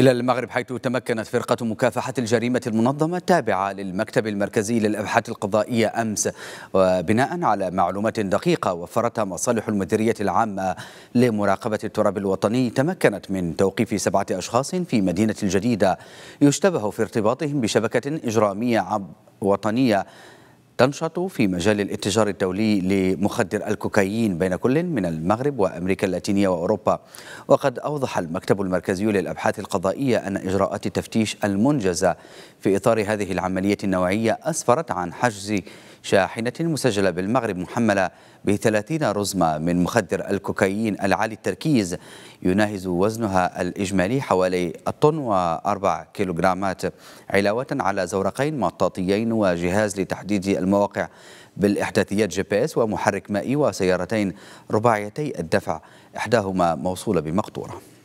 إلى المغرب حيث تمكنت فرقة مكافحة الجريمة المنظمة التابعة للمكتب المركزي للأبحاث القضائية أمس وبناء على معلومات دقيقة وفرتها مصالح المديرية العامة لمراقبة التراب الوطني تمكنت من توقيف سبعة أشخاص في مدينة الجديدة يشتبه في ارتباطهم بشبكة إجرامية وطنية تنشط في مجال الاتجار الدولي لمخدر الكوكايين بين كل من المغرب وأمريكا اللاتينية وأوروبا وقد أوضح المكتب المركزي للأبحاث القضائية أن إجراءات التفتيش المنجزة في إطار هذه العملية النوعية أسفرت عن حجز شاحنة مسجلة بالمغرب محملة ب 30 رزمة من مخدر الكوكايين العالي التركيز يناهز وزنها الإجمالي حوالي الطن وأربع كيلوغرامات علاوة على زورقين مطاطيين وجهاز لتحديد المواقع بالإحداثيات جي بي اس ومحرك مائي وسيارتين رباعيتي الدفع إحداهما موصولة بمقطورة